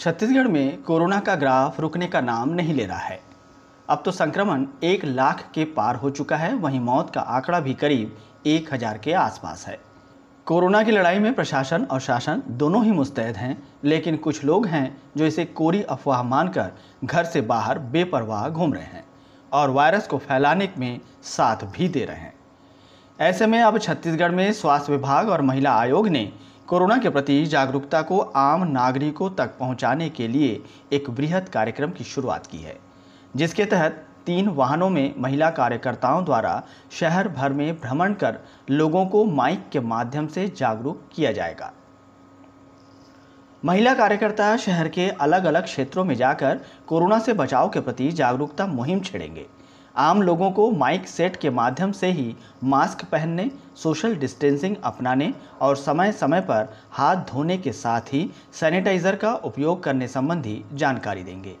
छत्तीसगढ़ में कोरोना का ग्राफ रुकने का नाम नहीं ले रहा है अब तो संक्रमण एक लाख के पार हो चुका है वहीं मौत का आंकड़ा भी करीब एक हज़ार के आसपास है कोरोना की लड़ाई में प्रशासन और शासन दोनों ही मुस्तैद हैं लेकिन कुछ लोग हैं जो इसे कोरी अफवाह मानकर घर से बाहर बेपरवाह घूम रहे हैं और वायरस को फैलाने में साथ भी दे रहे हैं ऐसे में अब छत्तीसगढ़ में स्वास्थ्य विभाग और महिला आयोग ने कोरोना के प्रति जागरूकता को आम नागरिकों तक पहुंचाने के लिए एक वृहद कार्यक्रम की शुरुआत की है जिसके तहत तीन वाहनों में महिला कार्यकर्ताओं द्वारा शहर भर में भ्रमण कर लोगों को माइक के माध्यम से जागरूक किया जाएगा महिला कार्यकर्ता शहर के अलग अलग क्षेत्रों में जाकर कोरोना से बचाव के प्रति जागरूकता मुहिम छेड़ेंगे आम लोगों को माइक सेट के माध्यम से ही मास्क पहनने सोशल डिस्टेंसिंग अपनाने और समय समय पर हाथ धोने के साथ ही सैनिटाइज़र का उपयोग करने संबंधी जानकारी देंगे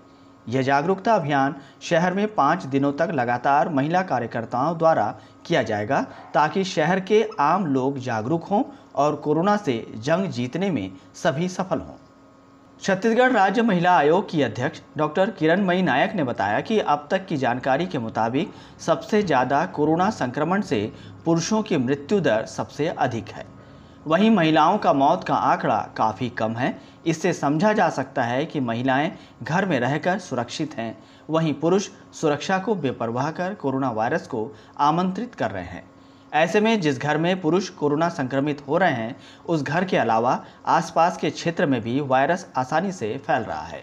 यह जागरूकता अभियान शहर में पाँच दिनों तक लगातार महिला कार्यकर्ताओं द्वारा किया जाएगा ताकि शहर के आम लोग जागरूक हों और कोरोना से जंग जीतने में सभी सफल हों छत्तीसगढ़ राज्य महिला आयोग की अध्यक्ष डॉक्टर किरणमयी नायक ने बताया कि अब तक की जानकारी के मुताबिक सबसे ज़्यादा कोरोना संक्रमण से पुरुषों की मृत्यु दर सबसे अधिक है वहीं महिलाओं का मौत का आंकड़ा काफ़ी कम है इससे समझा जा सकता है कि महिलाएं घर में रहकर सुरक्षित हैं वहीं पुरुष सुरक्षा को बेपरवाह कर कोरोना वायरस को आमंत्रित कर रहे हैं ऐसे में जिस घर में पुरुष कोरोना संक्रमित हो रहे हैं उस घर के अलावा आसपास के क्षेत्र में भी वायरस आसानी से फैल रहा है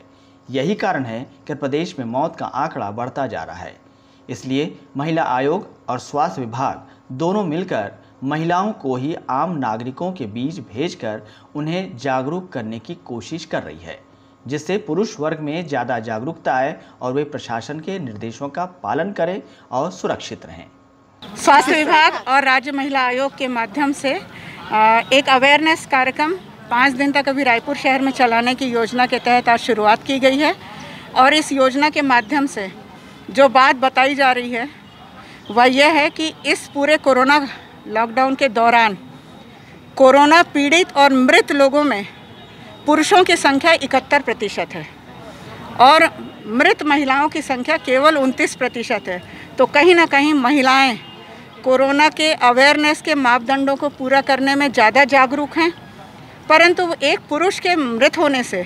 यही कारण है कि प्रदेश में मौत का आंकड़ा बढ़ता जा रहा है इसलिए महिला आयोग और स्वास्थ्य विभाग दोनों मिलकर महिलाओं को ही आम नागरिकों के बीच भेजकर उन्हें जागरूक करने की कोशिश कर रही है जिससे पुरुष वर्ग में ज़्यादा जागरूकता आए और वे प्रशासन के निर्देशों का पालन करें और सुरक्षित रहें स्वास्थ्य विभाग और राज्य महिला आयोग के माध्यम से एक अवेयरनेस कार्यक्रम पाँच दिन तक अभी रायपुर शहर में चलाने की योजना के तहत आज शुरुआत की गई है और इस योजना के माध्यम से जो बात बताई जा रही है वह यह है कि इस पूरे कोरोना लॉकडाउन के दौरान कोरोना पीड़ित और मृत लोगों में पुरुषों की संख्या इकहत्तर प्रतिशत है और मृत महिलाओं की संख्या केवल उनतीस प्रतिशत है तो कहीं ना कहीं महिलाएं कोरोना के अवेयरनेस के मापदंडों को पूरा करने में ज़्यादा जागरूक हैं परंतु एक पुरुष के मृत होने से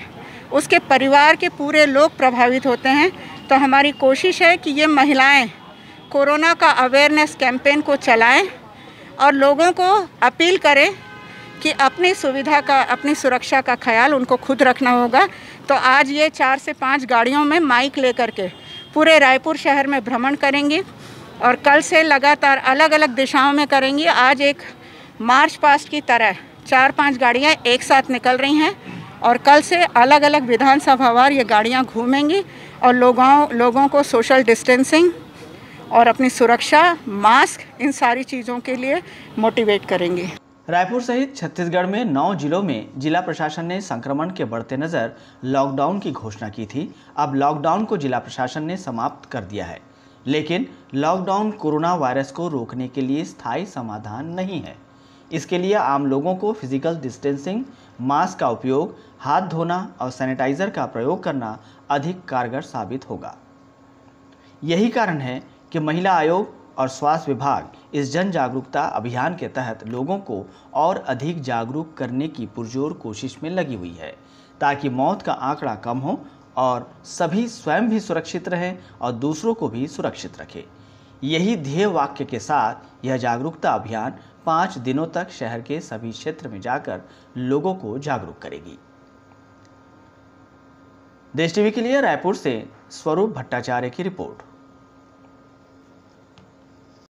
उसके परिवार के पूरे लोग प्रभावित होते हैं तो हमारी कोशिश है कि ये महिलाएं कोरोना का अवेयरनेस कैंपेन को चलाएं और लोगों को अपील करें कि अपनी सुविधा का अपनी सुरक्षा का ख्याल उनको खुद रखना होगा तो आज ये चार से पांच गाड़ियों में माइक लेकर के पूरे रायपुर शहर में भ्रमण करेंगी और कल से लगातार अलग अलग दिशाओं में करेंगी आज एक मार्च पास्ट की तरह चार पांच गाड़ियां एक साथ निकल रही हैं और कल से अलग अलग विधानसभावार ये गाड़ियां घूमेंगी और लोगों लोगों को सोशल डिस्टेंसिंग और अपनी सुरक्षा मास्क इन सारी चीज़ों के लिए मोटिवेट करेंगी रायपुर सहित छत्तीसगढ़ में नौ जिलों में जिला प्रशासन ने संक्रमण के बढ़ते नज़र लॉकडाउन की घोषणा की थी अब लॉकडाउन को जिला प्रशासन ने समाप्त कर दिया है लेकिन लॉकडाउन कोरोना वायरस को रोकने के लिए स्थायी समाधान नहीं है इसके लिए आम लोगों को फिजिकल डिस्टेंसिंग मास्क का उपयोग हाथ धोना और सैनिटाइजर का प्रयोग करना अधिक कारगर साबित होगा यही कारण है कि महिला आयोग और स्वास्थ्य विभाग इस जन जागरूकता अभियान के तहत लोगों को और अधिक जागरूक करने की पुरजोर कोशिश में लगी हुई है ताकि मौत का आंकड़ा कम हो और सभी स्वयं भी सुरक्षित रहें और दूसरों को भी सुरक्षित रखें यही ध्येय वाक्य के साथ यह जागरूकता अभियान पाँच दिनों तक शहर के सभी क्षेत्र में जाकर लोगों को जागरूक करेगी देश टीवी के लिए रायपुर से स्वरूप भट्टाचार्य की रिपोर्ट